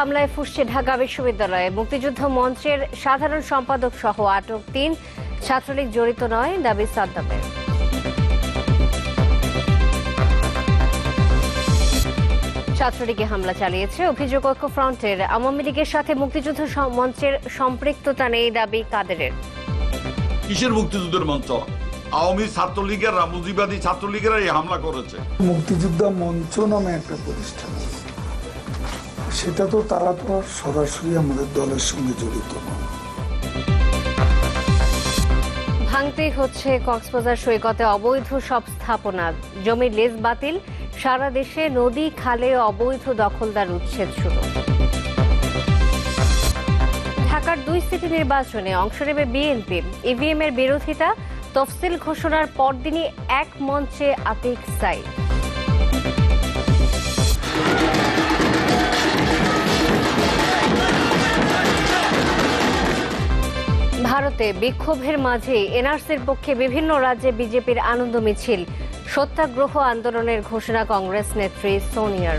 হামলায় ফুসছে ঢাকা বিশ্ববিদ্যালয়ে মুক্তিযুদ্ধ মঞ্চের সাধারণ সম্পাদক সহ আটক তিন ছাত্রলীগ জড়িত নয় দাবি সাদ্দামের ছাত্রলীগে হামলা চালিয়েছে অভিযোগ ফ্রন্টের আওয়ামী লীগের সাথে মুক্তিযুদ্ধ মঞ্চের সম্পৃক্ততা নেই দাবি কাদেরের কিসের মুক্তিযুদ্ধের মঞ্চ আওয়ামী ছাত্রলীগের রামুজিবাদী ছাত্রলীগেরা এই হামলা করেছে মুক্তিযুদ্ধ মঞ্চ নামে একটা প্রতিষ্ঠান সেটা তো তারা তো সরাসরি আমাদের দলের সঙ্গে জড়িত নয় হচ্ছে কক্সবাজার সৈকতে অবৈধ সব স্থাপনা জমির লেজ বাতিল সারা দেশে নদী খালে অবৈধ দখলদার উচ্ছেদ শুরু ঢাকার দুই সিটি নির্বাচনে অংশ নেবে বিএনপি ইভিএম এর বিরোধিতা তফসিল ঘোষণার পরদিনই এক মঞ্চে আতিক সাইড ভারতে বিক্ষোভের মাঝে এনআরসির পক্ষে বিভিন্ন রাজ্যে বিজেপির আনন্দ মিছিল সত্যাগ্রহ আন্দোলনের ঘোষণা কংগ্রেস নেত্রী সোনিয়ার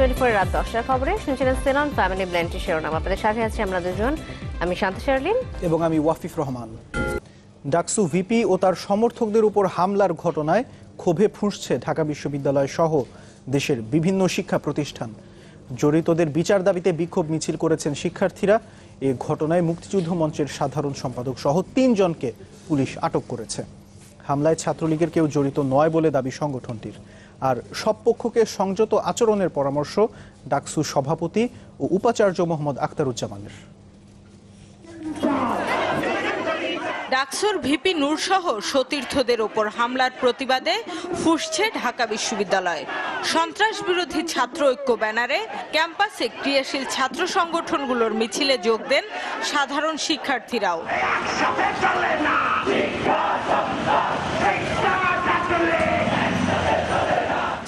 রাত দশটার খবরে সেলন ফ্যামিলি শিরোনাম আপনাদের সাথে আছি আমরা দুজন আমি শার্লিন এবং আমি ওয়াফিফ রহমান ডাকসু ভিপি ও তার সমর্থকদের উপর হামলার ঘটনায় ক্ষোভে ফুঁসছে ঢাকা বিশ্ববিদ্যালয় সহ দেশের বিভিন্ন শিক্ষা প্রতিষ্ঠান জড়িতদের বিচার দাবিতে বিক্ষোভ মিছিল করেছেন শিক্ষার্থীরা এ ঘটনায় মুক্তিযুদ্ধ মঞ্চের সাধারণ সম্পাদক সহ তিনজনকে পুলিশ আটক করেছে হামলায় ছাত্রলীগের কেউ জড়িত নয় বলে দাবি সংগঠনটির আর সব পক্ষকে সংযত আচরণের পরামর্শ ডাকসু সভাপতি ও উপাচার্য মোহাম্মদ আখতারুজ্জামানের ডাকসুর ভিপি নূরসহ সতীর্থদের ওপর হামলার প্রতিবাদে ফুসছে ঢাকা বিশ্ববিদ্যালয় সন্ত্রাস বিরোধী ছাত্র ঐক্য ব্যানারে ক্যাম্পাসে ক্রিয়াশীল ছাত্র সংগঠনগুলোর মিছিলে যোগ দেন সাধারণ শিক্ষার্থীরাও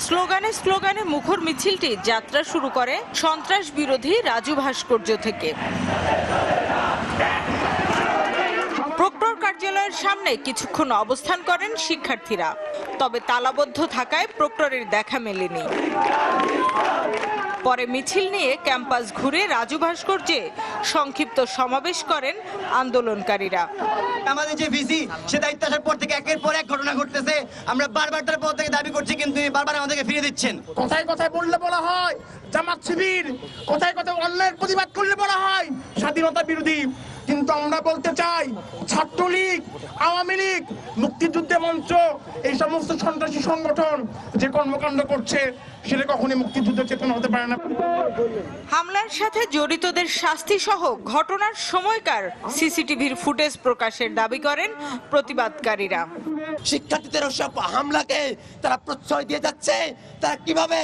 স্লোগানে স্লোগানে মুখর মিছিলটি যাত্রা শুরু করে সন্ত্রাস বিরোধী রাজু ভাস্কর্য থেকে প্রক্টর কার্যালয়ের সামনে কিছুক্ষণ অবস্থান করেন শিক্ষার্থীরা তবে তালাবদ্ধ থাকায় প্রক্টরের দেখা মেলেনি পরে মিছিল নিয়ে ক্যাম্পাস ঘুরে রাজু ভাস্কর্যে সংক্ষিপ্ত সমাবেশ করেন আন্দোলনকারীরা আমাদের যে ভিসি সে দায়িত্ব আসার পর থেকে একের পর এক ঘটনা ঘটতেছে আমরা বারবার তার পর থেকে দাবি করছি কিন্তু বারবার আমাদেরকে ফিরে দিচ্ছেন কোথায় কোথায় বললে বলা হয় জামাত শিবির কোথায় কোথায় অন্যায়ের প্রতিবাদ করলে বলা হয় স্বাধীনতা বিরোধী কিন্তু আমরা বলতে চাই ছাত্রলীগ আওয়ামী লীগ মুক্তিযুদ্ধে মঞ্চ এই সমস্ত সন্ত্রাসী সংগঠন যে কর্মকাণ্ড করছে সেটা কখনই মুক্তিযুদ্ধ চেতনা হতে পারে না হামলার সাথে জড়িতদের শাস্তি সহ ঘটনার সময়কার সিসিটিভির ফুটেজ প্রকাশের দাবি করেন প্রতিবাদকারীরা শিক্ষার্থীদের সব হামলাকে তারা প্রশ্রয় দিয়ে যাচ্ছে তারা কিভাবে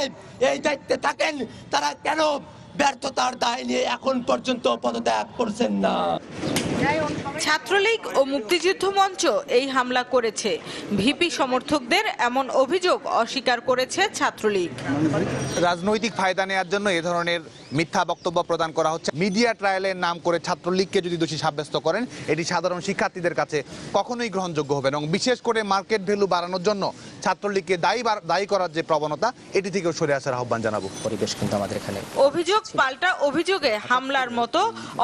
এই দায়িত্বে থাকেন তারা কেন ব্যর্থতার দায় নিয়ে এখন পর্যন্ত পদত্যাগ করছেন না ছাত্রলীগ ও মুক্তিযুদ্ধ মঞ্চ এই হামলা করেছে ভিপি সমর্থকদের এমন অভিযোগ অস্বীকার করেছে ছাত্রলীগ রাজনৈতিক ফায়দা নেয়ার জন্য এ ধরনের মিথ্যা বক্তব্য প্রদান করা হচ্ছে মিডিয়া ট্রায়ালের নাম করে ছাত্রলীগকে যদি দোষী সাব্যস্ত করেন এটি সাধারণ শিক্ষার্থীদের কাছে কখনোই গ্রহণযোগ্য হবে এবং বিশেষ করে মার্কেট ভ্যালু বাড়ানোর জন্য ছাত্রলীগকে দায়ী দায়ী করার যে প্রবণতা এটি থেকেও সরে আসার আহ্বান জানাবো পরিবেশ কিন্তু আমাদের এখানে অভিযোগ পাল্টা অভিযোগে হামলার মতো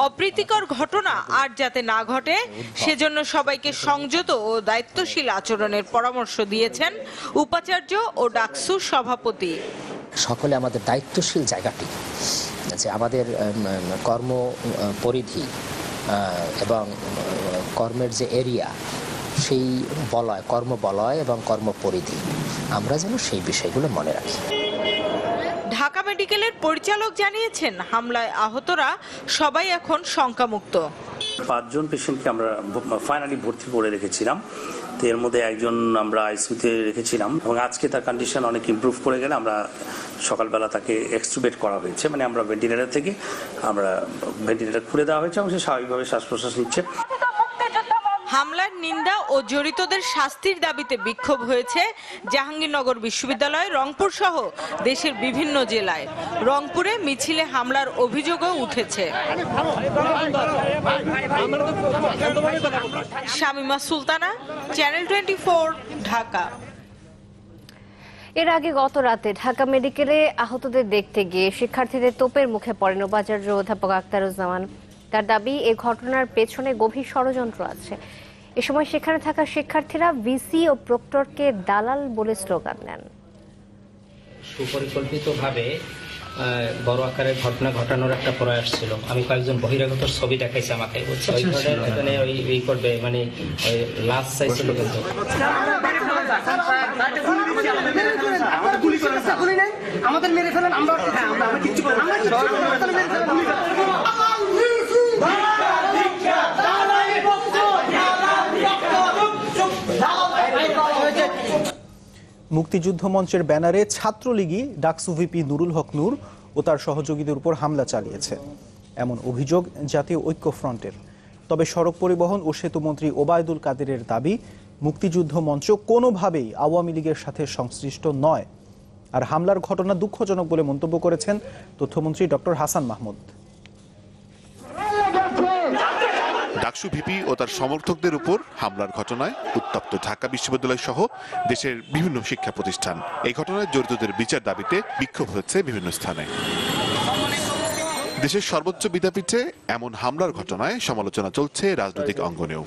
অপ্রীতিকর ঘটনা আর যাতে না ঘটে সেজন্য সবাইকে সংযত ও দায়িত্বশীল আচরণের পরামর্শ দিয়েছেন উপাচার্য ও ডাকসু সভাপতি সকলে আমাদের দায়িত্বশীল জায়গাটি আছে আমাদের কর্ম পরিধি এবং কর্মের যে এরিয়া সেই বলয় কর্ম বলয় এবং কর্ম পরিধি আমরা যেন সেই বিষয়গুলো মনে রাখি ঢাকা মেডিকেলের পরিচালক জানিয়েছেন হামলায় আহতরা সবাই এখন শঙ্কামুক্ত পাঁচজন পেশেন্টকে আমরা ফাইনালি ভর্তি করে রেখেছিলাম তো এর মধ্যে একজন আমরা আইসিউতে রেখেছিলাম এবং আজকে তার কন্ডিশন অনেক ইম্প্রুভ করে গেলে আমরা সকালবেলা তাকে এক্সট্রুবেট করা হয়েছে মানে আমরা ভেন্টিলেটার থেকে আমরা ভেন্টিলেটার খুলে দেওয়া হয়েছে এবং সে স্বাভাবিকভাবে শ্বাস প্রশ্বাস নিচ্ছে হামলার নিন্দা ও জড়িতদের শাস্তির দাবিতে বিক্ষোভ হয়েছে জাহাঙ্গীরনগর বিশ্ববিদ্যালয় রংপুর সহ দেশের বিভিন্ন জেলায় রংপুরে মিছিলে হামলার অভিযোগও উঠেছে শামিমা সুলতানা চ্যানেল টোয়েন্টি ঢাকা এর আগে গত রাতে ঢাকা মেডিকেলে আহতদের দেখতে গিয়ে শিক্ষার্থীদের তোপের মুখে পড়েন উপাচার্য অধ্যাপক আক্তারুজ্জামান তার দাবি এ ঘটনার পেছনে গভীর ষড়যন্ত্র আছে এ সময় সেখানে থাকা শিক্ষার্থীরা ভিসি ও প্রক্টরকে দালাল বলে স্লোগান নেন সুপরিকল্পিতভাবে বড় আকারের ঘটনা ঘটানোর একটা প্রয়াস ছিল আমি কয়েকজন বহিরাগত ছবি দেখাইছে আমাকে ওইখানে ওই করবে মানে লাশ চাইছিল কিন্তু আমাদের মেরে ফেলেন আমরা আমরা মুক্তিযুদ্ধ মঞ্চের ব্যানারে ছাত্রলীগই ডাকসু ভিপি নুরুল হক নূর ও তার সহযোগীদের উপর হামলা চালিয়েছে এমন অভিযোগ জাতীয় ঐক্য ফ্রন্টের তবে সড়ক পরিবহন ও সেতুমন্ত্রী ওবায়দুল কাদেরের দাবি মুক্তিযুদ্ধ মঞ্চ কোনোভাবেই আওয়ামী লীগের সাথে সংশ্লিষ্ট নয় আর হামলার ঘটনা দুঃখজনক বলে মন্তব্য করেছেন তথ্যমন্ত্রী ডক্টর হাসান মাহমুদ ডাকসু ভিপি ও তার সমর্থকদের উপর হামলার ঘটনায় উত্তপ্ত ঢাকা বিশ্ববিদ্যালয় সহ দেশের বিভিন্ন শিক্ষা প্রতিষ্ঠান এই ঘটনায় জড়িতদের বিচার দাবিতে বিক্ষোভ হচ্ছে বিভিন্ন স্থানে দেশের সর্বোচ্চ বিদ্যাপীঠে এমন হামলার ঘটনায় সমালোচনা চলছে রাজনৈতিক অঙ্গনেও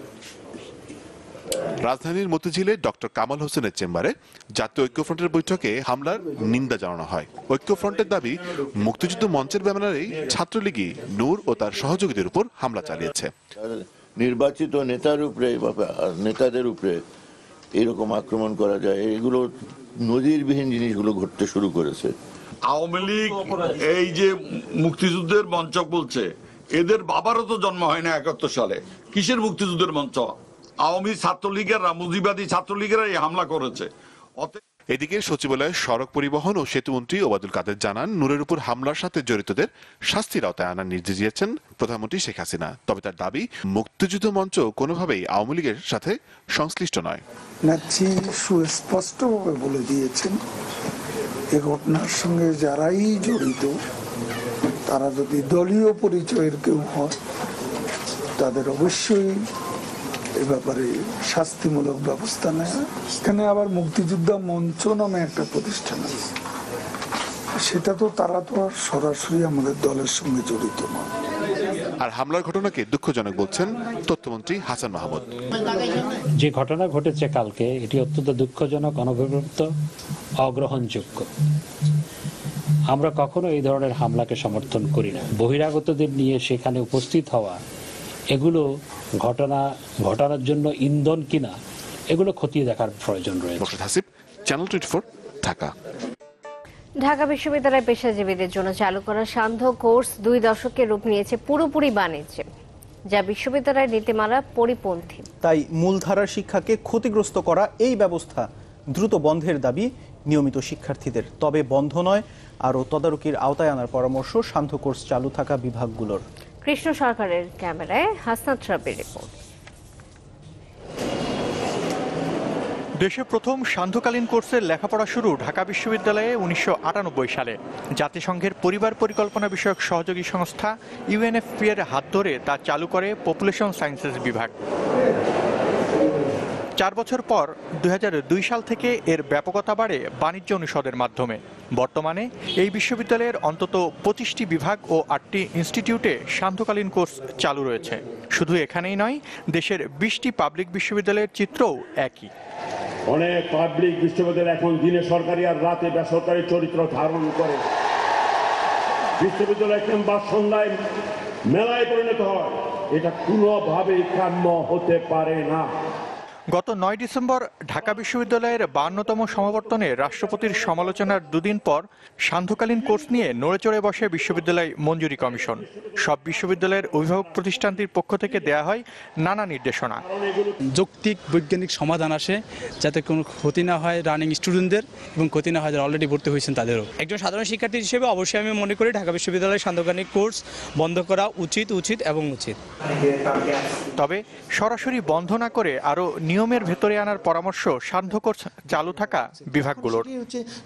রাজধানীর মতিঝিলে ডক্টর কামাল হোসেনের চেম্বারে জাতীয় ঐক্যফ্রন্টের বৈঠকে হামলার নিন্দা জানানো হয় ঐক্যফ্রন্টের দাবি মুক্তিযুদ্ধ মঞ্চের ব্যানারেই ছাত্রলীগই নূর ও তার সহযোগীদের উপর হামলা চালিয়েছে নির্বাচিত নেতার উপরে নেতাদের উপরে এরকম আক্রমণ করা যায় এগুলো নজিরবিহীন জিনিসগুলো ঘটতে শুরু করেছে আওয়ামী লীগ এই যে মুক্তিযুদ্ধের মঞ্চ বলছে এদের বাবারও তো জন্ম হয় না একাত্তর সালে কিসের মুক্তিযুদ্ধের মঞ্চ আওয়ামী ছাত্রলীগের মুজিবাদী ছাত্রলীগের এই হামলা করেছে এদিকে সচিবালয়ের সড়ক পরিবহন ও সেতু মন্ত্রী ওবাদুল কাদের জানান নূরের উপর হামলার সাথে জড়িতদের শাস্তির আওতায় আনার নির্দেশ দিয়েছেন প্রধানমন্ত্রী শেখ হাসিনা তবে তার দাবি মুক্তিযুদ্ধ মঞ্চ কোনোভাবেই আওয়ামী লীগের সাথে সংশ্লিষ্ট নয় নাচ্ছি সুস্পষ্টভাবে বলে দিয়েছেন এ ঘটনার সঙ্গে যারাই জড়িত তারা যদি দলীয় পরিচয়ের কেউ হয় তাদের অবশ্যই এ ব্যাপারে শাস্তিমূলক ব্যবস্থা নেয় এখানে আবার মুক্তিযোদ্ধা মঞ্চ নামে একটা প্রতিষ্ঠান আছে সেটা তো তারা তো আর সরাসরি আমাদের দলের সঙ্গে জড়িত নয় আর হামলার ঘটনাকে দুঃখজনক বলছেন তথ্যমন্ত্রী হাসান মাহমুদ যে ঘটনা ঘটেছে কালকে এটি অত্যন্ত দুঃখজনক অনভিপ্রাপ্ত অগ্রহণযোগ্য আমরা কখনো এই ধরনের হামলাকে সমর্থন করি না বহিরাগতদের নিয়ে সেখানে উপস্থিত হওয়া এগুলো ঘটনা ঘটানোর জন্য ইন্ধন কিনা এগুলো খতিয়ে দেখার প্রয়োজন রয়েছে ঢাকা বিশ্ববিদ্যালয়ের পেশাজীবীদের জন্য চালু করা সান্ধ্য কোর্স দুই দশকে রূপ নিয়েছে পুরোপুরি বাণিজ্যে যা বিশ্ববিদ্যালয়ের নীতিমালা পরিপন্থী তাই মূলধারার শিক্ষাকে ক্ষতিগ্রস্ত করা এই ব্যবস্থা দ্রুত বন্ধের দাবি নিয়মিত শিক্ষার্থীদের তবে বন্ধ নয় আরও তদারকির আওতায় আনার পরামর্শ সান্ধ্য কোর্স চালু থাকা বিভাগগুলোর কৃষ্ণ সরকারের ক্যামেরায় হাসনাত রাব্বির রিপোর্ট দেশে প্রথম সান্ধ্যকালীন কোর্সের লেখাপড়া শুরু ঢাকা বিশ্ববিদ্যালয়ে উনিশশো সালে জাতিসংঘের পরিবার পরিকল্পনা বিষয়ক সহযোগী সংস্থা ইউএনএফপি এর হাত ধরে তা চালু করে পপুলেশন সায়েন্সেস বিভাগ চার বছর পর দুই সাল থেকে এর ব্যাপকতা বাড়ে বাণিজ্য অনুষদের মাধ্যমে বর্তমানে এই বিশ্ববিদ্যালয়ের অন্তত পঁচিশটি বিভাগ ও আটটি ইনস্টিটিউটে সান্ধ্যকালীন কোর্স চালু রয়েছে শুধু এখানেই নয় দেশের বিশটি পাবলিক বিশ্ববিদ্যালয়ের চিত্রও একই অনেক পাবলিক বিশ্ববিদ্যালয় এখন দিনে সরকারি আর রাতে বেসরকারি চরিত্র ধারণ করে বিশ্ববিদ্যালয় ক্যাম্পাস সন্ধ্যায় মেলায় পরিণত হয় এটা কোনোভাবেই কাম্য হতে পারে না গত নয় ডিসেম্বর ঢাকা বিশ্ববিদ্যালয়ের বান্নতম সমাবর্তনে রাষ্ট্রপতির সমালোচনার দুদিন পর সান্ধ্যকালীন কোর্স নিয়ে নড়েচড়ে বসে বিশ্ববিদ্যালয় মঞ্জুরি কমিশন সব বিশ্ববিদ্যালয়ের অভিভাবক প্রতিষ্ঠানটির পক্ষ থেকে দেয়া হয় নানা নির্দেশনা যৌক্তিক বৈজ্ঞানিক সমাধান আসে যাতে কোনো ক্ষতি না হয় রানিং স্টুডেন্টদের এবং ক্ষতি না হয় যারা অলরেডি ভর্তি হয়েছেন তাদেরও একজন সাধারণ শিক্ষার্থী হিসেবে অবশ্যই আমি মনে করি ঢাকা বিশ্ববিদ্যালয়ের সান্ধ্যকালীন কোর্স বন্ধ করা উচিত উচিত এবং উচিত তবে সরাসরি বন্ধ না করে আরও নিয়ম নিয়মের ভেতরে আনার পরামর্শ সান্ধ্যকর চালু থাকা বিভাগগুলোর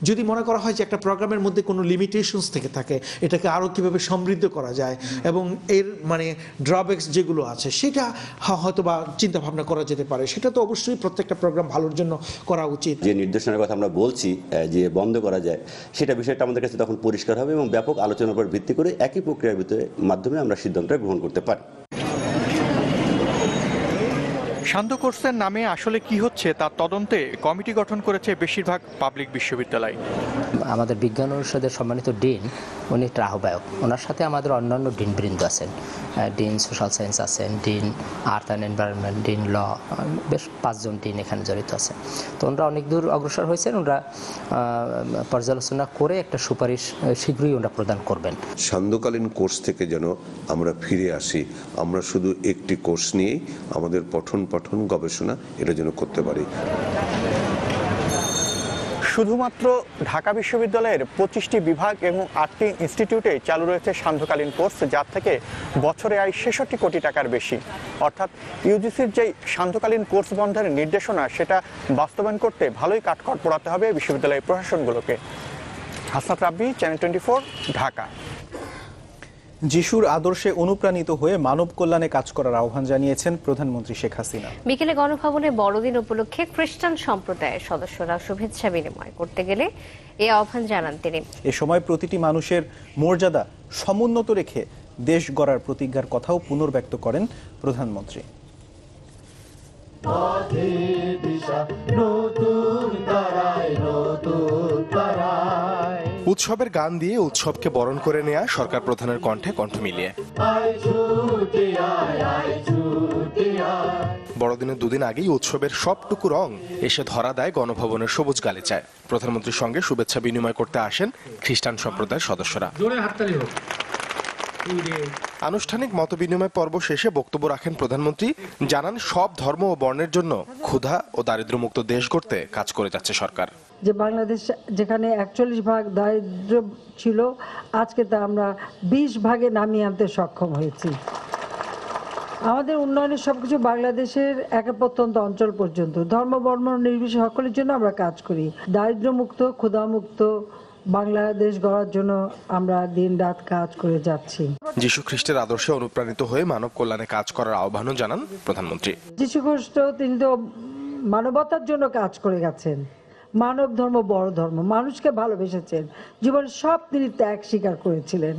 যদি মনে করা হয় যে একটা প্রোগ্রামের মধ্যে কোনো লিমিটেশনস থেকে থাকে এটাকে আরও কিভাবে সমৃদ্ধ করা যায় এবং এর মানে ড্রব্যাক্স যেগুলো আছে সেটা হয়তো বা চিন্তা ভাবনা করা যেতে পারে সেটা তো অবশ্যই প্রত্যেকটা প্রোগ্রাম ভালোর জন্য করা উচিত যে নির্দেশনার কথা আমরা বলছি যে বন্ধ করা যায় সেটা বিষয়টা আমাদের কাছে তখন পরিষ্কার হবে এবং ব্যাপক আলোচনার উপর ভিত্তি করে একই প্রক্রিয়ার ভিতরে মাধ্যমে আমরা সিদ্ধান্তটা গ্রহণ করতে পারি শান্ত কোর্সের নামে আসলে কি হচ্ছে তার তদন্তে কমিটি গঠন করেছে বেশিরভাগ পাবলিক বিশ্ববিদ্যালয় আমাদের বিজ্ঞান অনুষদের সম্মানিত ডিন উনি একটা আহ্বায়ক ওনার সাথে আমাদের অন্যান্য ডিনবৃন্দ আছেন ডিন সোশ্যাল সায়েন্স আছেন dean earth and environment dean law বেশ পাঁচজন ডিন এখানে জড়িত আছেন তো ওনারা অনেক দূর অগ্রসর হয়েছেন ওনারা পর্যালোচনা করে একটা সুপারিশ শীঘ্রই ওনারা প্রদান করবেন সান্ধ্যকালীন কোর্স থেকে যেন আমরা ফিরে আসি আমরা শুধু একটি কোর্স নিয়েই আমাদের পঠন পাঠন গঠন গবেষণা এটা যেন করতে পারি শুধুমাত্র ঢাকা বিশ্ববিদ্যালয়ের পঁচিশটি বিভাগ এবং আটটি ইনস্টিটিউটে চালু রয়েছে সান্ধ্যকালীন কোর্স যার থেকে বছরে আয় ছেষট্টি কোটি টাকার বেশি অর্থাৎ ইউজিসির যেই সান্ধ্যকালীন কোর্স বন্ধের নির্দেশনা সেটা বাস্তবায়ন করতে ভালোই কাঠখড় পড়াতে হবে বিশ্ববিদ্যালয়ের প্রশাসনগুলোকে হাসনাত রাব্বি চ্যানেল টোয়েন্টি ঢাকা যিশুর আদর্শে অনুপ্রাণিত হয়ে মানব কল্যাণে কাজ করার আহ্বান জানিয়েছেন প্রধানমন্ত্রী শেখ হাসিনা বিকেলে গণভবনে বড়দিন উপলক্ষে খ্রিস্টান সম্প্রদায়ের সদস্যরা শুভেচ্ছা বিনিময় করতে গেলে এ আহ্বান জানান তিনি এ সময় প্রতিটি মানুষের মর্যাদা সমুন্নত রেখে দেশ গড়ার প্রতিজ্ঞার কথাও পুনর্ব্যক্ত করেন প্রধানমন্ত্রী নতুন উৎসবের গান দিয়ে উৎসবকে বরণ করে নেয়া সরকার প্রধানের কণ্ঠে কণ্ঠ মিলিয়ে বড়দিনের দুদিন আগেই উৎসবের সবটুকু রং এসে ধরা দেয় গণভবনের সবুজ গালিচায় প্রধানমন্ত্রীর সঙ্গে শুভেচ্ছা বিনিময় করতে আসেন খ্রিস্টান সম্প্রদায়ের সদস্যরা আনুষ্ঠানিক মত বিনিময় পর্ব শেষে বক্তব্য রাখেন প্রধানমন্ত্রী জানান সব ধর্ম ও বর্ণের জন্য ক্ষুধা ও দারিদ্র্যমুক্ত দেশ গড়তে কাজ করে যাচ্ছে সরকার যে বাংলাদেশ যেখানে একচল্লিশ ভাগ দারিদ্র ছিল আজকে তা আমরা ২০ ভাগে নামিয়ে আনতে সক্ষম হয়েছি আমাদের উন্নয়নের সব কিছু বাংলাদেশের একে প্রত্যন্ত অঞ্চল পর্যন্ত ধর্ম বর্ম নির্বিশে সকলের জন্য আমরা কাজ করি দারিদ্রমুক্ত ক্ষুধামুক্ত বাংলাদেশ গড়ার জন্য আমরা দিন রাত কাজ করে যাচ্ছি যিশু খ্রিস্টের আদর্শে অনুপ্রাণিত হয়ে মানব কল্যাণে কাজ করার আহ্বানও জানান প্রধানমন্ত্রী যিশু খ্রিস্ট তিনি তো মানবতার জন্য কাজ করে গেছেন মানব ধর্ম বড় ধর্ম মানুষকে ভালোবেসেছেন জীবনের সব তিনি ত্যাগ স্বীকার করেছিলেন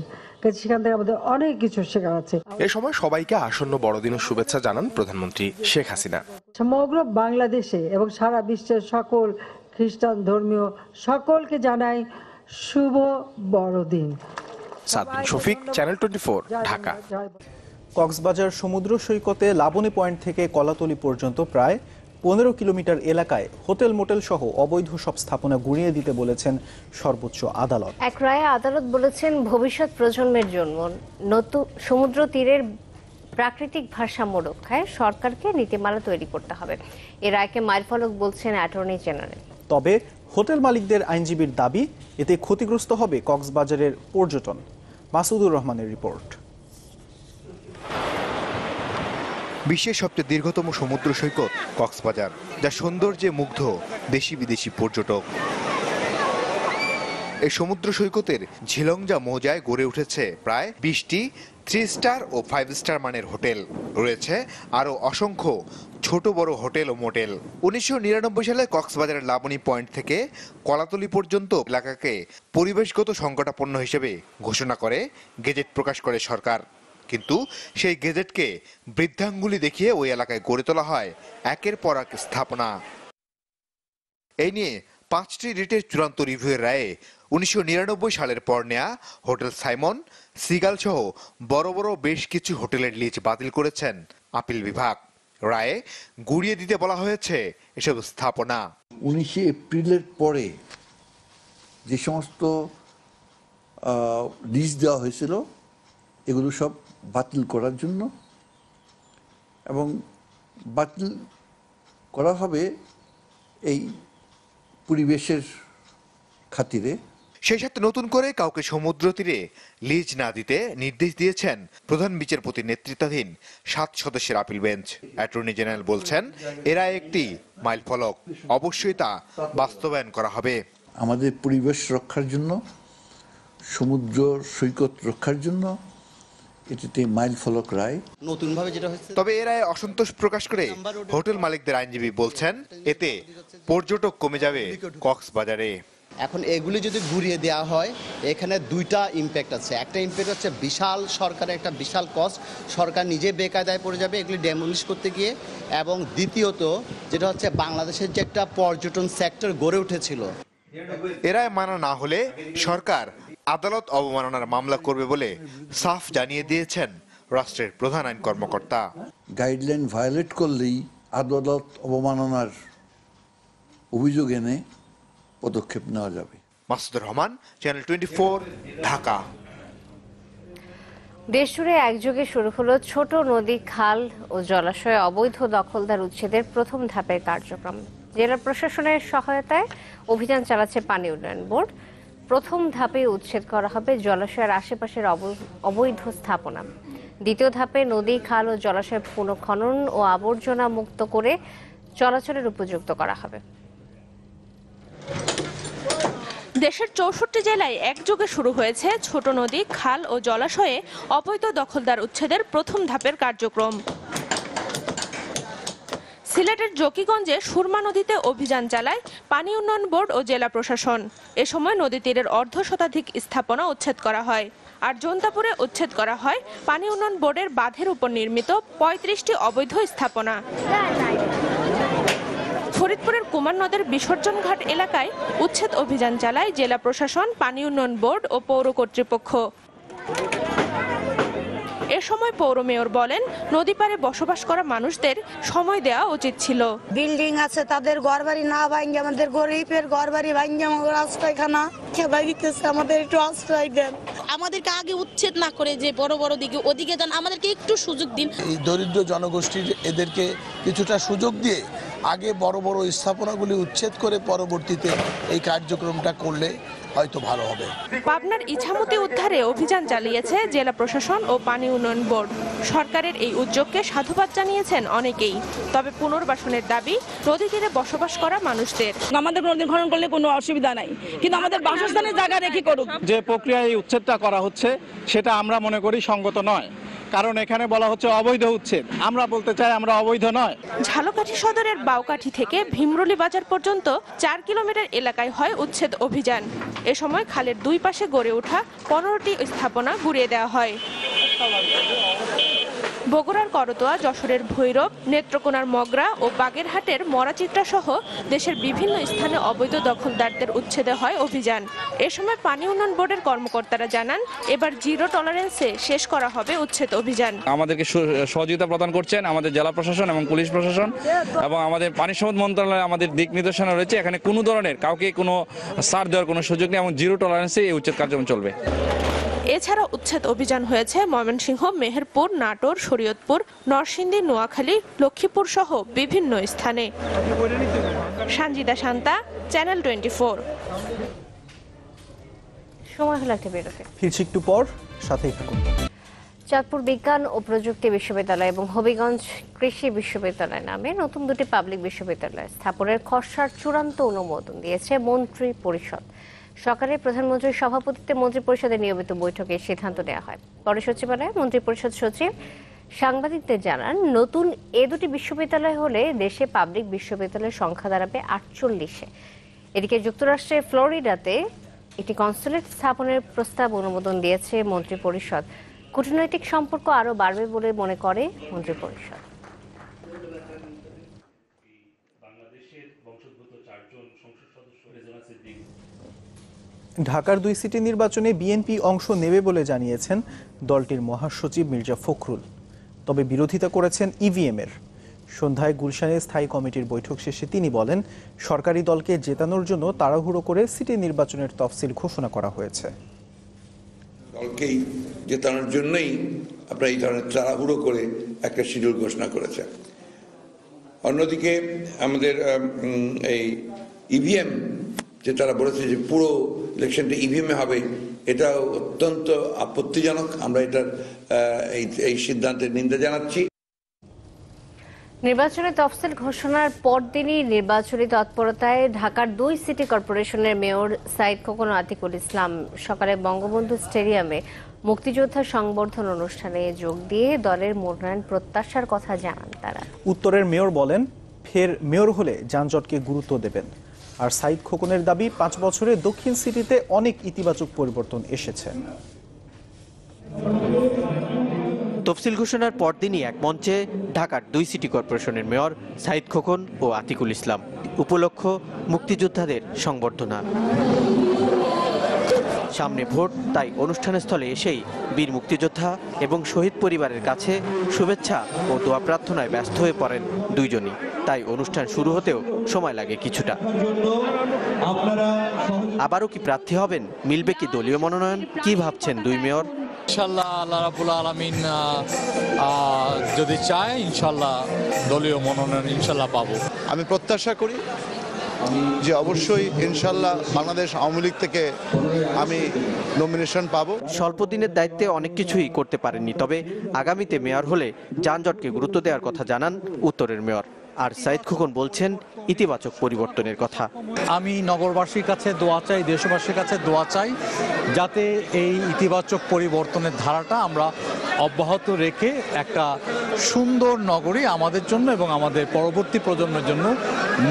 সেখান থেকে আমাদের অনেক কিছু শেখার আছে এ সময় সবাইকে আসন্ন বড়দিনের শুভেচ্ছা জানান প্রধানমন্ত্রী শেখ হাসিনা সমগ্র বাংলাদেশে এবং সারা বিশ্বের সকল খ্রিস্টান ধর্মীয় সকলকে জানাই শুভ বড়দিন শফিক চ্যানেল টোয়েন্টি ঢাকা কক্সবাজার সমুদ্র সৈকতে লাবণী পয়েন্ট থেকে কলাতলি পর্যন্ত প্রায় পনেরো কিলোমিটার এলাকায় হোটেল মোটেল সহ অবৈধ সব স্থাপনা গুঁড়িয়ে দিতে বলেছেন সর্বোচ্চ আদালত এক রায়ে আদালত বলেছেন ভবিষ্যৎ প্রজন্মের জন্য নতুন সমুদ্র তীরের প্রাকৃতিক ভারসাম্য রক্ষায় সরকারকে নীতিমালা তৈরি করতে হবে এ রায়কে মাইলফলক বলছেন অ্যাটর্নি জেনারেল তবে হোটেল মালিকদের আইনজীবীর দাবি এতে ক্ষতিগ্রস্ত হবে কক্সবাজারের পর্যটন মাসুদুর রহমানের রিপোর্ট বিশ্বের সবচেয়ে দীর্ঘতম সমুদ্র সৈকত কক্সবাজার যা সৌন্দর্যে মুগ্ধ দেশি বিদেশি পর্যটক এই সমুদ্র সৈকতের ঝিলংজা মোজায় গড়ে উঠেছে প্রায় বিশটি থ্রি স্টার ও ফাইভ স্টার মানের হোটেল রয়েছে আরও অসংখ্য ছোট বড় হোটেল ও মোটেল উনিশশো নিরানব্বই সালে কক্সবাজারের লাবণী পয়েন্ট থেকে কলাতলি পর্যন্ত এলাকাকে পরিবেশগত সংকটাপন্ন হিসেবে ঘোষণা করে গেজেট প্রকাশ করে সরকার কিন্তু সেই গেজেটকে বৃদ্ধাঙ্গুলি দেখিয়ে ওই এলাকায় গড়ে তোলা হয় একের পর এক স্থাপনা এই নিয়ে পাঁচটি রিটের চূড়ান্ত রিভিউয়ের রায়ে উনিশশো সালের পর নেয়া হোটেল সাইমন সিগাল সহ বড় বড় বেশ কিছু হোটেলের লিজ বাতিল করেছেন আপিল বিভাগ রায়ে গুড়িয়ে দিতে বলা হয়েছে এসব স্থাপনা উনিশে এপ্রিলের পরে যে সমস্ত লিজ দেওয়া হয়েছিল এগুলো সব বাতিল করার জন্য এবং বাতিল করা হবে এই পরিবেশের খাতিরে সেই সাথে নতুন করে কাউকে সমুদ্র তীরে লিজ না দিতে নির্দেশ দিয়েছেন প্রধান বিচারপতি নেতৃত্বাধীন সাত সদস্যের আপিল বেঞ্চ অ্যাটর্নি জেনারেল বলছেন এরা একটি মাইল ফলক অবশ্যই তা বাস্তবায়ন করা হবে আমাদের পরিবেশ রক্ষার জন্য সমুদ্র সৈকত রক্ষার জন্য মাইল ফলক রায় নতুনভাবে যেটা হয়েছে তবে এরা অসন্তোষ প্রকাশ করে হোটেল মালিকদের আইনজীবী বলছেন এতে পর্যটক কমে যাবে কক্সবাজারে এখন এগুলি যদি ঘুরিয়ে দেওয়া হয় এখানে দুইটা ইম্প্যাক্ট আছে একটা ইম্প্যাক্ট হচ্ছে বিশাল সরকারের একটা বিশাল কস্ট সরকার নিজে বেকায়দায় পড়ে যাবে এগুলি ডেমলিশ করতে গিয়ে এবং দ্বিতীয়ত যেটা হচ্ছে বাংলাদেশের যে একটা পর্যটন সেক্টর গড়ে উঠেছিল এরাই মানা না হলে সরকার আদালত অবমাননার মামলা করবে বলে সাফ জানিয়ে দিয়েছেন রাষ্ট্রের প্রধান আইন কর্মকর্তা গাইডলাইন ভায়োলেট করলেই আদালত অবমাননার অভিযোগ এনে পদক্ষেপ নেওয়া যাবে মাসুদুর রহমান চ্যানেল টোয়েন্টি ঢাকা দেশজুড়ে একযোগে শুরু হলো ছোট নদী খাল ও জলাশয়ে অবৈধ দখলদার উচ্ছেদের প্রথম ধাপের কার্যক্রম জেলা প্রশাসনের সহায়তায় অভিযান চালাচ্ছে পানি উন্নয়ন বোর্ড প্রথম ধাপে উচ্ছেদ করা হবে জলাশয়ের আশেপাশের অবৈধ স্থাপনা দ্বিতীয় ধাপে নদী খাল ও জলাশয় পুনঃখনন ও আবর্জনা মুক্ত করে চলাচলের উপযুক্ত করা হবে দেশের চৌষট্টি জেলায় একযোগে শুরু হয়েছে ছোট নদী খাল ও জলাশয়ে অবৈধ দখলদার উচ্ছেদের প্রথম ধাপের কার্যক্রম সিলেটের জকিগঞ্জে সুরমা নদীতে অভিযান চালায় পানি উন্নয়ন বোর্ড ও জেলা প্রশাসন এ সময় নদী তীরের অর্ধ শতাধিক স্থাপনা উচ্ছেদ করা হয় আর জন্তাপুরে উচ্ছেদ করা হয় পানি উন্নয়ন বোর্ডের বাঁধের উপর নির্মিত পঁয়ত্রিশটি অবৈধ স্থাপনা ফরিদপুরের কুমার নদের বিসর্জন ঘাট এলাকায় উচ্ছেদ অভিযান চালায় জেলা প্রশাসন পানি উন্নয়ন বোর্ড ও পৌর কর্তৃপক্ষ এ সময় পৌর মেয়র বলেন নদী পারে বসবাস করা মানুষদের সময় দেওয়া উচিত ছিল বিল্ডিং আছে তাদের ঘর বাড়ি না ভাঙ্গে আমাদের গরিবের ঘর বাড়ি ভাঙ্গে আমাদের রাস্তাখানা খেলা দিতেছে আমাদের একটু আশ্রয় দেন আমাদেরকে আগে উচ্ছেদ না করে যে বড় বড় দিকে ওদিকে যান আমাদেরকে একটু সুযোগ দিন এই দরিদ্র জনগোষ্ঠীর এদেরকে কিছুটা সুযোগ দিয়ে আগে বড় বড় স্থাপনাগুলি উচ্ছেদ করে পরবর্তীতে এই কার্যক্রমটা করলে হয়তো ভালো হবে পাবনার ইছামতি উদ্ধারে অভিযান চালিয়েছে জেলা প্রশাসন ও পানি উন্নয়ন বোর্ড সরকারের এই উদ্যোগকে সাধুবাদ জানিয়েছেন অনেকেই তবে পুনর্বাসনের দাবি নদী তীরে বসবাস করা মানুষদের আমাদের নদী খনন করলে কোনো অসুবিধা নাই কিন্তু আমাদের বাসস্থানের জায়গা রেখে করুক যে প্রক্রিয়ায় উচ্ছেদটা করা হচ্ছে সেটা আমরা মনে করি সঙ্গত নয় কারণ এখানে বলা হচ্ছে অবৈধ উচ্ছেদ আমরা বলতে চাই আমরা অবৈধ নয় ঝালকাঠি সদরের বাউকাঠি থেকে ভীমরুলি বাজার পর্যন্ত চার কিলোমিটার এলাকায় হয় উচ্ছেদ অভিযান এ সময় খালের দুই পাশে গড়ে ওঠা পনেরোটি স্থাপনা ঘুরিয়ে দেওয়া হয় বগুড়ার করতোয়া যশোরের ভৈরব নেত্রকোনার মগরা ও বাগেরহাটের মরাচিত্রা সহ দেশের বিভিন্ন স্থানে অবৈধ দখলদারদের উচ্ছেদে হয় অভিযান এ সময় পানি উন্নয়ন বোর্ডের কর্মকর্তারা জানান এবার জিরো টলারেন্সে শেষ করা হবে উচ্ছেদ অভিযান আমাদেরকে সহযোগিতা প্রদান করছেন আমাদের জেলা প্রশাসন এবং পুলিশ প্রশাসন এবং আমাদের পানি সম্পদ মন্ত্রণালয়ে আমাদের দিক নির্দেশনা রয়েছে এখানে কোনো ধরনের কাউকে কোনো সার দেওয়ার কোনো সুযোগ নেই এবং জিরো টলারেন্সে এই উচ্ছেদ কার্যক্রম চলবে এছাড়া উচ্ছেদ অভিযান হয়েছে ময়মনসিংহ মেহেরপুর নাটোর শরীয়তপুর নরসিংদী নোয়াখালী লক্ষ্মীপুর সহ বিভিন্ন স্থানে সানজিদা শান্তা চ্যানেল টোয়েন্টি সময় হলো একটা বেরোতে ফিরছি একটু পর সাথেই থাকুন চাঁদপুর বিজ্ঞান ও প্রযুক্তি বিশ্ববিদ্যালয় এবং হবিগঞ্জ কৃষি বিশ্ববিদ্যালয় নামে নতুন দুটি পাবলিক বিশ্ববিদ্যালয় স্থাপনের খসড়ার চূড়ান্ত অনুমোদন দিয়েছে মন্ত্রী পরিষদ সকালে প্রধানমন্ত্রীর সভাপতিত্বে মন্ত্রিপরিষদের নিয়মিত বৈঠকে সিদ্ধান্ত নেওয়া হয় পরে সচিবালয়ে মন্ত্রিপরিষদ সচিব সাংবাদিকদের জানান নতুন এ দুটি বিশ্ববিদ্যালয় হলে দেশে পাবলিক বিশ্ববিদ্যালয়ের সংখ্যা দাঁড়াবে আটচল্লিশে এদিকে যুক্তরাষ্ট্রের ফ্লোরিডাতে একটি কনসুলেট স্থাপনের প্রস্তাব অনুমোদন দিয়েছে মন্ত্রিপরিষদ কূটনৈতিক সম্পর্ক আরও বাড়বে বলে মনে করে মন্ত্রিপরিষদ ঢাকার দুই সিটি নির্বাচনে বিএনপি অংশ নেবে বলে জানিয়েছেন দলটির মহাসচিব মির্জা ফখরুল তবে বিরোধিতা করেছেন ইভিএমের সন্ধ্যায় গুলশানের স্থায়ী কমিটির বৈঠক শেষে তিনি বলেন সরকারি দলকে জেতানোর জন্য তাড়াহুড়ো করে সিটি নির্বাচনের তফসিল ঘোষণা করা হয়েছে দলকেই জেতানোর জন্যই আপনার এই ধরনের তাড়াহুড়ো করে একটা শিডিউল ঘোষণা করেছে অন্যদিকে আমাদের এই ইভিএম যে তারা বলেছে যে পুরো ইলেকশনটা ইভিএমে e হবে এটা অত্যন্ত আপত্তিজনক আমরা এটার এই সিদ্ধান্তের নিন্দা জানাচ্ছি নির্বাচনী তফসিল ঘোষণার পরদিনই নির্বাচনী তৎপরতায় ঢাকার দুই সিটি কর্পোরেশনের মেয়র সাইদ খোকন আতিকুল ইসলাম সকালে বঙ্গবন্ধু স্টেডিয়ামে মুক্তিযোদ্ধা সংবর্ধন অনুষ্ঠানে যোগ দিয়ে দলের মনোনয়ন প্রত্যাশার কথা জানান তারা উত্তরের মেয়র বলেন ফের মেয়র হলে যানজটকে গুরুত্ব দেবেন আর সাইদ খোকনের দাবি পাঁচ বছরে দক্ষিণ সিটিতে অনেক ইতিবাচক পরিবর্তন এসেছে তফসিল ঘোষণার পরদিনই এক মঞ্চে ঢাকার দুই সিটি কর্পোরেশনের মেয়র সাইদ খোকন ও আতিকুল ইসলাম উপলক্ষ মুক্তিযোদ্ধাদের সংবর্ধনা সামনে ভোট তাই স্থলে এসেই বীর মুক্তিযোদ্ধা এবং শহীদ পরিবারের কাছে শুভেচ্ছা ও দোয়া প্রার্থনায় ব্যস্ত হয়ে পড়েন দুইজনই তাই অনুষ্ঠান শুরু হতেও সময় লাগে কিছুটা আবারও কি প্রার্থী হবেন মিলবে কি দলীয় মনোনয়ন কি ভাবছেন দুই মেয়র ইনশাল্লাহ আল্লাহ রাবুল আলমিন যদি চায় ইনশাল্লাহ দলীয় মনোনয়ন ইনশাল্লাহ পাবো আমি প্রত্যাশা করি যে অবশ্যই ইনশাল্লাহ বাংলাদেশ আওয়ামী লীগ থেকে আমি নমিনেশন পাবো স্বল্প দিনের দায়িত্বে অনেক কিছুই করতে পারেননি তবে আগামীতে মেয়র হলে যানজটকে গুরুত্ব দেওয়ার কথা জানান উত্তরের মেয়র আর সাইদ খোকন বলছেন ইতিবাচক পরিবর্তনের কথা আমি নগরবাসীর কাছে দোয়া চাই দেশবাসীর কাছে দোয়া চাই যাতে এই ইতিবাচক পরিবর্তনের ধারাটা আমরা অব্যাহত রেখে একটা সুন্দর নগরী আমাদের জন্য এবং আমাদের পরবর্তী প্রজন্মের জন্য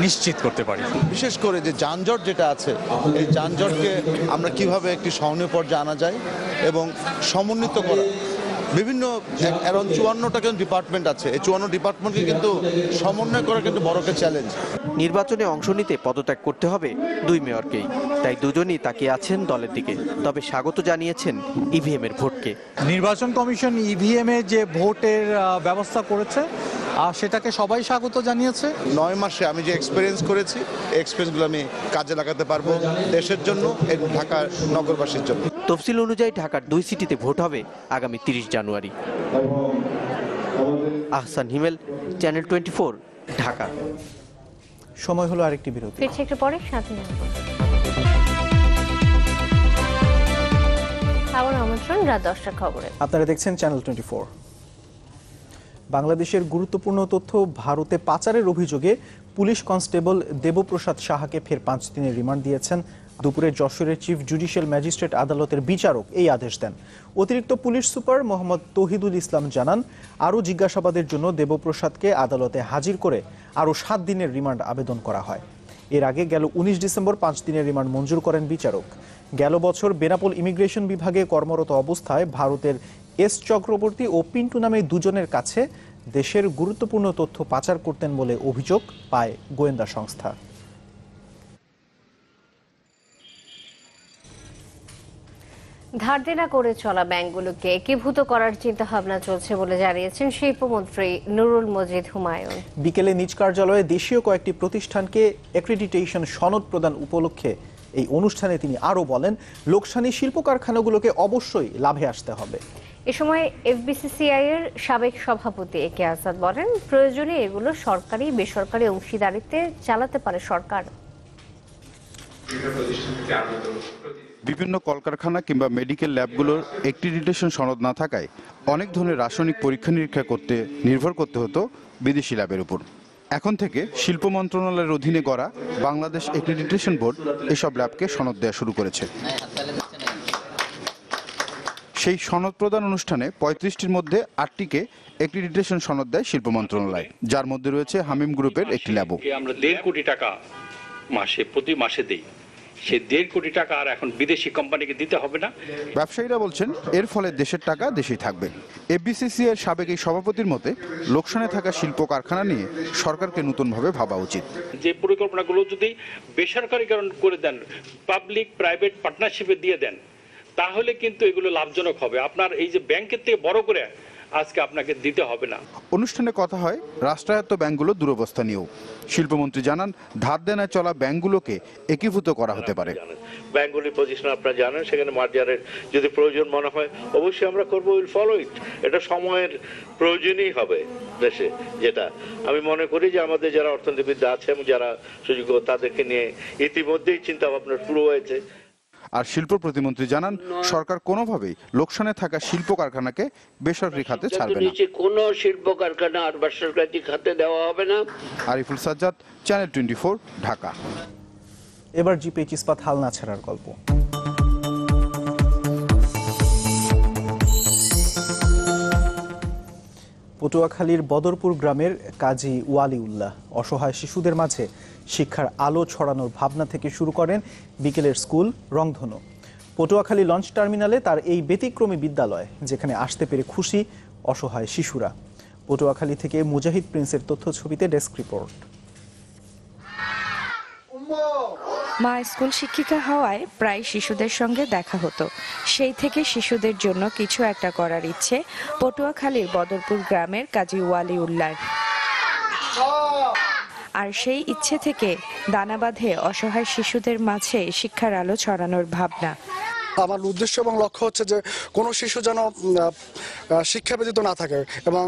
নিশ্চিত করতে পারি বিশেষ করে যে যানজট যেটা আছে এই যানজটকে আমরা কিভাবে একটি সহনীয় পর্যায়ে আনা যায় এবং সমন্বিত করা বিভিন্ন অ্যারাউন্ড চুয়ান্নটা কিন্তু ডিপার্টমেন্ট আছে এই চুয়ান্ন ডিপার্টমেন্টকে কিন্তু সমন্বয় করা কিন্তু বড় একটা চ্যালেঞ্জ নির্বাচনে অংশ নিতে পদত্যাগ করতে হবে দুই মেয়রকেই তাই দুজনই তাকিয়ে আছেন দলের দিকে তবে স্বাগত জানিয়েছেন ইভিএম e এর ভোটকে নির্বাচন কমিশন ইভিএম e এ যে ভোটের ব্যবস্থা করেছে আর সেটাকে সবাই স্বাগত জানিয়েছে নয় মাসে আমি যে এক্সপিরিয়েন্স করেছি এক্সপিরিয়েন্সগুলো আমি কাজে লাগাতে পারবো দেশের জন্য এবং ঢাকার নগরবাসীর জন্য তফসিল অনুযায়ী ঢাকার দুই সিটিতে ভোট হবে আগামী তিরিশ January Ahsan Himel channel twenty four Dhaka সময় হলো আরেকটি বিরতি ফিরছি একটু পরে সাথে আবার আমন্ত্রণ রাত দশটা খবরে আপনারা দেখছেন চ্যানেল টোয়েন্টি ফোর বাংলাদেশের গুরুত্বপূর্ণ তথ্য ভারতে পাচারের অভিযোগে পুলিশ কনস্টেবল দেবপ্রসাদ সাহাকে ফের পাঁচ দিনের রিমান্ড দিয়েছেন দুপুরে যশোরের চিফ জুডিশিয়াল ম্যাজিস্ট্রেট আদালতের বিচারক এই আদেশ দেন অতিরিক্ত পুলিশ সুপার মোহাম্মদ তহিদুল ইসলাম জানান আরও জিজ্ঞাসাবাদের জন্য দেবপ্রসাদকে আদালতে হাজির করে আরও সাত দিনের রিমান্ড আবেদন করা হয় এর আগে গেল উনিশ ডিসেম্বর পাঁচ দিনের রিমান্ড মঞ্জুর করেন বিচারক গেল বছর বেনাপোল ইমিগ্রেশন বিভাগে কর্মরত অবস্থায় ভারতের এস চক্রবর্তী ও পিন্টু নামে দুজনের কাছে দেশের গুরুত্বপূর্ণ তথ্য পাচার করতেন বলে অভিযোগ পায় গোয়েন্দা সংস্থা ধার দেনা করে চলা ব্যাংকগুলোকে একীভূত করার চিন্তা ভাবনা চলছে বলে জানিয়েছেন শিল্পমন্ত্রী নুরুল মজিদ হুমায়ুন বিকেলে নিজ কার্যালয়ে দেশীয় কয়েকটি প্রতিষ্ঠানকে অ্যাক্রেডিটেশন সনদ প্রদান উপলক্ষে এই অনুষ্ঠানে তিনি আরও বলেন লোকসানি শিল্প কারখানাগুলোকে অবশ্যই লাভে আসতে হবে এ সময় এফবিসিসিআই এর সাবেক সভাপতি এ কে আসাদ বলেন প্রয়োজনে এগুলো সরকারি বেসরকারি অংশীদারিত্বে চালাতে পারে সরকার বিভিন্ন কলকারখানা কিংবা মেডিকেল ল্যাবগুলোর অ্যাক্রিডিটেশন সনদ না থাকায় অনেক ধরনের রাসায়নিক পরীক্ষা নিরীক্ষা করতে নির্ভর করতে হতো বিদেশি ল্যাবের উপর এখন থেকে শিল্প মন্ত্রণালয়ের অধীনে গড়া বাংলাদেশ অ্যাক্রিডিটেশন বোর্ড এসব ল্যাবকে সনদ দেওয়া শুরু করেছে সেই সনদ প্রদান অনুষ্ঠানে পঁয়ত্রিশটির মধ্যে আটটিকে একটি অ্যাক্রিডিটেশন সনদ দেয় শিল্প মন্ত্রণালয় যার মধ্যে রয়েছে হামিম গ্রুপের একটি ল্যাবও আমরা দেড় কোটি টাকা মাসে প্রতি মাসে দেই সেই দেড় কোটি টাকা আর এখন বিদেশি কোম্পানিকে দিতে হবে না ব্যবসায়ীরা বলছেন এর ফলে দেশের টাকা দেশেই থাকবে এফবিসিসি এর সাবেক এই সভাপতির মতে লোকসানে থাকা শিল্প কারখানা নিয়ে সরকারকে নতুনভাবে ভাবা উচিত যে পরিকল্পনাগুলো যদি বেসরকারিকরণ করে দেন পাবলিক প্রাইভেট পার্টনারশিপে দিয়ে দেন তাহলে কিন্তু এগুলো লাভজনক হবে আপনার এই যে ব্যাংকের থেকে বড় করে আজকে আপনাকে দিতে হবে না অনুষ্ঠানে কথা হয় রাষ্ট্রায়ত্ত ব্যাংকগুলো দুরবস্থা নিয়েও শিল্পমন্ত্রী জানান ধার দেনায় চলা ব্যাংকগুলোকে একীভূত করা হতে পারে ব্যাংকগুলির পজিশন আপনারা জানেন সেখানে মার্জারের যদি প্রয়োজন মনে হয় অবশ্যই আমরা করবো উইল ফলো ইট এটা সময়ের প্রয়োজনই হবে দেশে যেটা আমি মনে করি যে আমাদের যারা অর্থনীতিবিদ আছে এবং যারা সুযোগ্য তাদেরকে নিয়ে ইতিমধ্যেই চিন্তা ভাবনা শুরু হয়েছে আর শিল্প প্রতিমন্ত্রী জানান সরকার কোনোভাবেই লোকসানে থাকা শিল্প কারখানাকে বেসরকারি খাতে ছাড়বে না কোনো শিল্প কারখানা আর বেসরকারি খাতে দেওয়া হবে না আরিফুল সাজ্জাদ চ্যানেল 24 ঢাকা এবার জিপিএইচ ইস্পাত হাল না ছাড়ার গল্প পটুয়াখালীর বদরপুর গ্রামের কাজী ওয়ালিউল্লাহ অসহায় শিশুদের মাঝে শিক্ষার আলো ছড়ানোর ভাবনা থেকে শুরু করেন বিকেলের স্কুল রংধনু পটুয়াখালী লঞ্চ টার্মিনালে তার এই ব্যতিক্রমী বিদ্যালয় যেখানে আসতে পেরে খুশি অসহায় শিশুরা পটুয়াখালী থেকে মুজাহিদ প্রিন্সের তথ্য ছবিতে ডেস্ক রিপোর্ট মা স্কুল শিক্ষিকা হওয়ায় প্রায় শিশুদের সঙ্গে দেখা হতো সেই থেকে শিশুদের জন্য কিছু একটা করার ইচ্ছে পটুয়াখালীর বদরপুর গ্রামের কাজী ওয়ালি উল্লার আর সেই ইচ্ছে থেকে দানা বাঁধে অসহায় শিশুদের মাঝে শিক্ষার আলো ছড়ানোর ভাবনা আমার উদ্দেশ্য এবং লক্ষ্য হচ্ছে যে কোনো শিশু যেন শিক্ষা ব্যতীত না থাকে এবং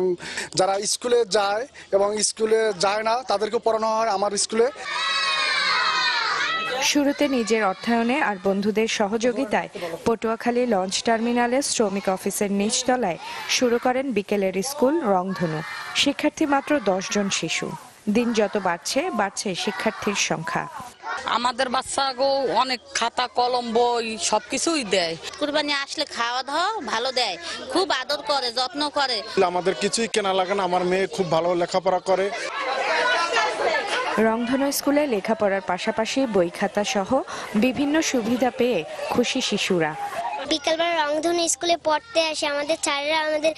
যারা স্কুলে যায় এবং স্কুলে যায় না তাদেরকে পড়ানো হয় আমার স্কুলে শুরুতে নিজের অর্থায়নে আর বন্ধুদের সহযোগিতায় পটুয়াখালী লঞ্চ টার্মিনালে শ্রমিক অফিসের নিচতলায় শুরু করেন বিকেলের স্কুল রংধনু শিক্ষার্থী মাত্র দশজন শিশু দিন যত বাড়ছে বাড়ছে শিক্ষার্থীর সংখ্যা আমাদের গো অনেক খাতা কলম বই সবকিছুই দেয় কুরবানি আসলে খাওয়া দাওয়া ভালো দেয় খুব আদর করে যত্ন করে আমাদের কিছুই কেনা লাগে না আমার মেয়ে খুব ভালো লেখাপড়া করে রংধনু স্কুলে লেখাপড়ার পাশাপাশি বই খাতা সহ বিভিন্ন সুবিধা পেয়ে খুশি শিশুরা বিকালবেলা রংধনু স্কুলে পড়তে আসে আমাদের স্যাররা আমাদের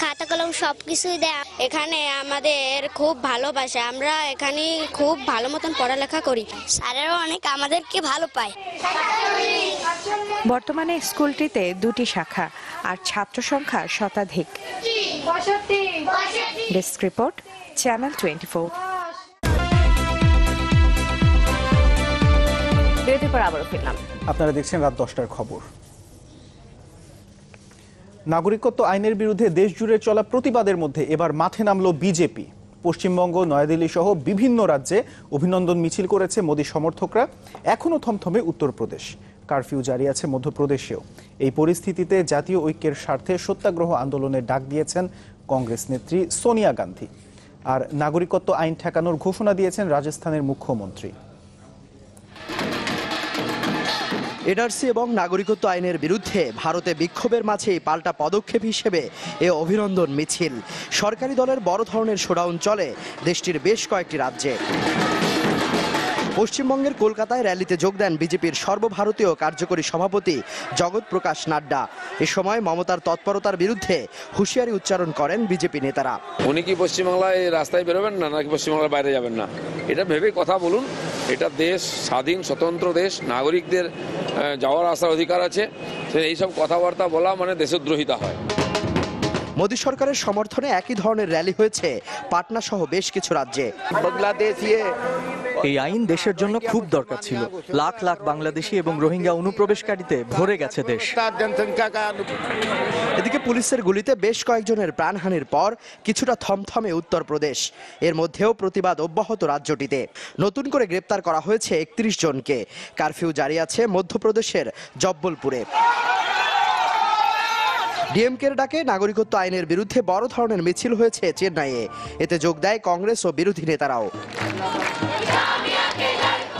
খাতা কলম সব কিছুই দেয় এখানে আমাদের খুব ভালোবাসে আমরা এখানে খুব ভালো মতন পড়ালেখা করি স্যারেরাও অনেক আমাদেরকে ভালো পায় বর্তমানে স্কুলটিতে দুটি শাখা আর ছাত্র সংখ্যা শতাধিক desk report channel twenty four আবারও ফিরলাম আপনারা দেখছেন রাত দশটার খবর নাগরিকত্ব আইনের বিরুদ্ধে দেশজুড়ে চলা প্রতিবাদের মধ্যে এবার মাঠে নামল বিজেপি পশ্চিমবঙ্গ নয়াদিল্লি সহ বিভিন্ন রাজ্যে অভিনন্দন মিছিল করেছে মোদী সমর্থকরা এখনও থমথমে উত্তরপ্রদেশ কারফিউ জারি আছে মধ্যপ্রদেশেও এই পরিস্থিতিতে জাতীয় ঐক্যের স্বার্থে সত্যাগ্রহ আন্দোলনের ডাক দিয়েছেন কংগ্রেস নেত্রী সোনিয়া গান্ধী আর নাগরিকত্ব আইন ঠেকানোর ঘোষণা দিয়েছেন রাজস্থানের মুখ্যমন্ত্রী এনআরসি এবং নাগরিকত্ব আইনের বিরুদ্ধে ভারতে বিক্ষোভের মাঝে পাল্টা পদক্ষেপ হিসেবে এ অভিনন্দন মিছিল সরকারি দলের বড় ধরনের শোডাউন চলে দেশটির বেশ কয়েকটি রাজ্যে পশ্চিমবঙ্গের কলকাতায় র্যালিতে যোগ দেন বিজেপির সর্বভারতীয় কার্যকরী সভাপতি জগৎ প্রকাশ নাড্ডা এ সময় মমতার তৎপরতার বিরুদ্ধে হুঁশিয়ারি উচ্চারণ করেন বিজেপি নেতারা উনি কি পশ্চিমবাংলায় রাস্তায় বেরোবেন না নাকি পশ্চিমবাংলার বাইরে যাবেন না এটা ভেবে কথা বলুন এটা দেশ স্বাধীন স্বতন্ত্র দেশ নাগরিকদের যাওয়ার আসার অধিকার আছে এইসব কথাবার্তা বলা মানে দেশদ্রোহিতা হয় মোদী সরকারের সমর্থনে একই ধরনের র্যালি হয়েছে পাটনা সহ বেশ কিছু রাজ্যে বাংলাদেশ এই আইন দেশের জন্য খুব দরকার ছিল লাখ লাখ বাংলাদেশি এবং রোহিঙ্গা অনুপ্রবেশকারীতে ভরে গেছে দেশ এদিকে পুলিশের গুলিতে বেশ কয়েকজনের প্রাণহানির পর কিছুটা থমথমে উত্তরপ্রদেশ এর মধ্যেও প্রতিবাদ অব্যাহত রাজ্যটিতে নতুন করে গ্রেপ্তার করা হয়েছে একত্রিশ জনকে কারফিউ জারি আছে মধ্যপ্রদেশের জব্বলপুরে ডিএমকের ডাকে নাগরিকত্ব আইনের বিরুদ্ধে বড় ধরনের মিছিল হয়েছে চেন্নাইয়ে এতে যোগ দেয় কংগ্রেস ও বিরোধী নেতারাও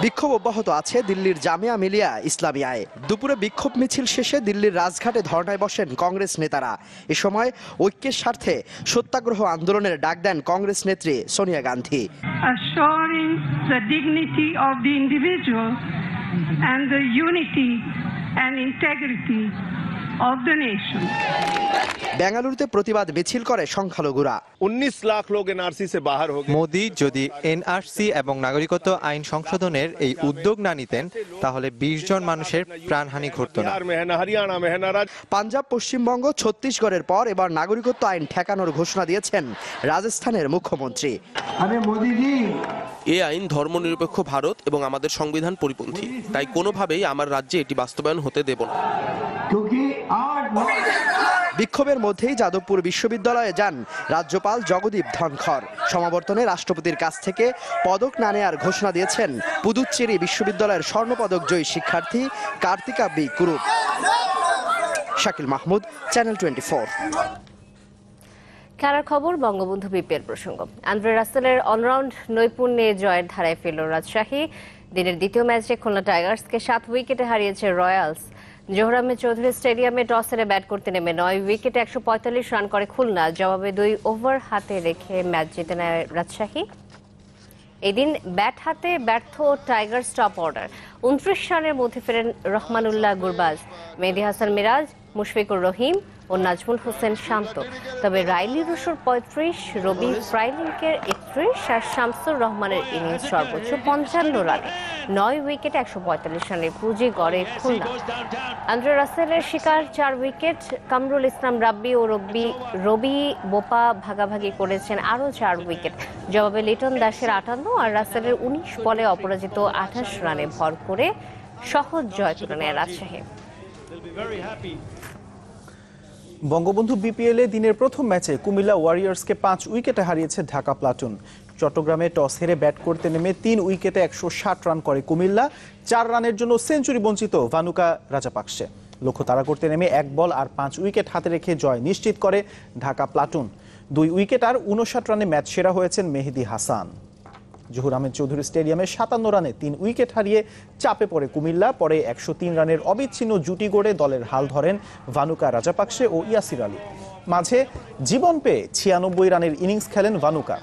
বিক্ষোভ অব্যাহত আছে দিল্লির জামিয়া মিলিয়া ইসলামিয়ায় দুপুরে বিক্ষোভ মিছিল শেষে দিল্লির রাজঘাটে ধর্নায় বসেন কংগ্রেস নেতারা এ সময় ঐক্যের স্বার্থে সত্যাগ্রহ আন্দোলনের ডাক দেন কংগ্রেস নেত্রী সোনিয়া গান্ধী বেঙ্গালুরুতে প্রতিবাদ মিছিল করে সংখ্যালঘুরা উনিশ লাখ লোক এনআরসি বাহার হোক মোদি যদি এনআরসি এবং নাগরিকত্ব আইন সংশোধনের এই উদ্যোগ না নিতেন তাহলে বিশ জন মানুষের প্রাণহানি ঘটত না পাঞ্জাব পশ্চিমবঙ্গ ছত্তিশগড়ের পর এবার নাগরিকত্ব আইন ঠেকানোর ঘোষণা দিয়েছেন রাজস্থানের মুখ্যমন্ত্রী আরে মোদিজি এ আইন ধর্মনিরপেক্ষ ভারত এবং আমাদের সংবিধান পরিপন্থী তাই কোনোভাবেই আমার রাজ্যে এটি বাস্তবায়ন হতে দেব না বিক্ষোভের মধ্যেই যাদবপুর বিশ্ববিদ্যালয়ে যান রাজ্যপাল জগদীপ ধনখড় সমাবর্তনে রাষ্ট্রপতির কাছ থেকে পদক না নেয়ার ঘোষণা দিয়েছেন পুদুচ্চেরি বিশ্ববিদ্যালয়ের স্বর্ণপদক জয়ী শিক্ষার্থী Kartika B Kurup Shakil Mahmud channel twenty খেলার খবর বঙ্গবন্ধু বিপিএল প্রসঙ্গ আন্দ্রে রাসেলের অলরাউন্ড নৈপুণ্যে জয়ের ধারায় ফেলল রাজশাহী দিনের দ্বিতীয় ম্যাচে খুলনা টাইগার্সকে সাত উইকেটে হারিয়েছে রয়্যালস জোহরামে চৌধুরী স্টেডিয়ামে টস হেরে ব্যাট করতে নেমে নয় উইকেটে একশো পঁয়তাল্লিশ রান করে খুলনা জবাবে দুই ওভার হাতে রেখে ম্যাচ জিতে নেয় রাজশাহী এদিন ব্যাট হাতে ব্যর্থ টাইগার স্টপ অর্ডার উনত্রিশ রানের মধ্যে ফেরেন রহমানুল্লাহ গুরবাজ মেহেদি হাসান মিরাজ মুশফিকুর রহিম ও নাজমুল হোসেন শান্ত তবে রাইলি রসুর পঁয়ত্রিশ রবি ফ্রাইলিংকের একত্রিশ আর শামসুর রহমানের ইনিংস সর্বোচ্চ পঞ্চান্ন রানে নয় উইকেটে একশো পঁয়তাল্লিশ রানের পুঁজি গড়ে খুলনা আন্দ্রে রাসেলের শিকার চার উইকেট কামরুল ইসলাম রাব্বি ও রব্বি রবি বোপা ভাগাভাগি করেছেন আরও চার উইকেট জবাবে লিটন দাসের আটান্ন আর রাসেলের উনিশ বলে অপরাজিত আঠাশ রানে ভর করে সহজ জয় তুলে নেয় রাজশাহী বঙ্গবন্ধু বিপিএলে দিনের প্রথম ম্যাচে কুমিল্লা ওয়ারিয়ার্সকে পাঁচ উইকেটে হারিয়েছে ঢাকা প্লাটুন চট্টগ্রামে টস হেরে ব্যাট করতে নেমে তিন উইকেটে একশো রান করে কুমিল্লা চার রানের জন্য সেঞ্চুরি বঞ্চিত ভানুকা রাজাপাকসে লক্ষ্য তাড়া করতে নেমে এক বল আর পাঁচ উইকেট হাতে রেখে জয় নিশ্চিত করে ঢাকা প্লাটুন দুই উইকেট আর উনষাট রানে ম্যাচ সেরা হয়েছেন মেহেদি হাসান জহুর আহমেদ চৌধুরী স্টেডিয়ামে সাতান্ন রানে তিন উইকেট হারিয়ে চাপে পড়ে কুমিল্লা পরে একশো রানের অবিচ্ছিন্ন জুটি গড়ে দলের হাল ধরেন ভানুকা রাজাপাকসে ও ইয়াসির আলী মাঝে জীবন পেয়ে ছিয়ানব্বই রানের ইনিংস খেলেন ভানুকা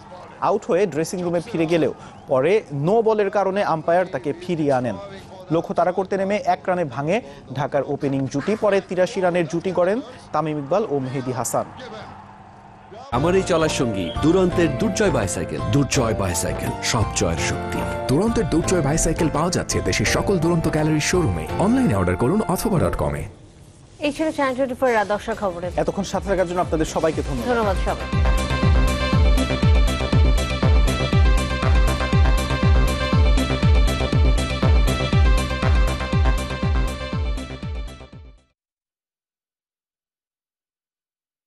আউট হয়ে ড্রেসিং রুমে ফিরে গেলেও পরে নো বলের কারণে আম্পায়ার তাকে ফিরিয়ে আনেন লক্ষ্য তারা করতে নেমে এক রানে ভাঙে ঢাকার ওপেনিং জুটি পরে তিরাশি রানের জুটি করেন তামিম ইকবাল ও মেহেদি হাসান আমার এই চলার সঙ্গী দুরন্তের দুর্জয় বাইসাইকেল দুর্জয় বাইসাইকেল সব জয়ের শক্তি দুরন্তের দুর্জয় বাইসাইকেল পাওয়া যাচ্ছে দেশের সকল দুরন্ত গ্যালারির শোরুমে অনলাইনে অর্ডার করুন অথবা ডট কমে এই ছিল চ্যানেল টোয়েন্টি ফোর খবরে এতক্ষণ সাথে থাকার জন্য আপনাদের সবাইকে ধন্যবাদ ধন্যবাদ সবাই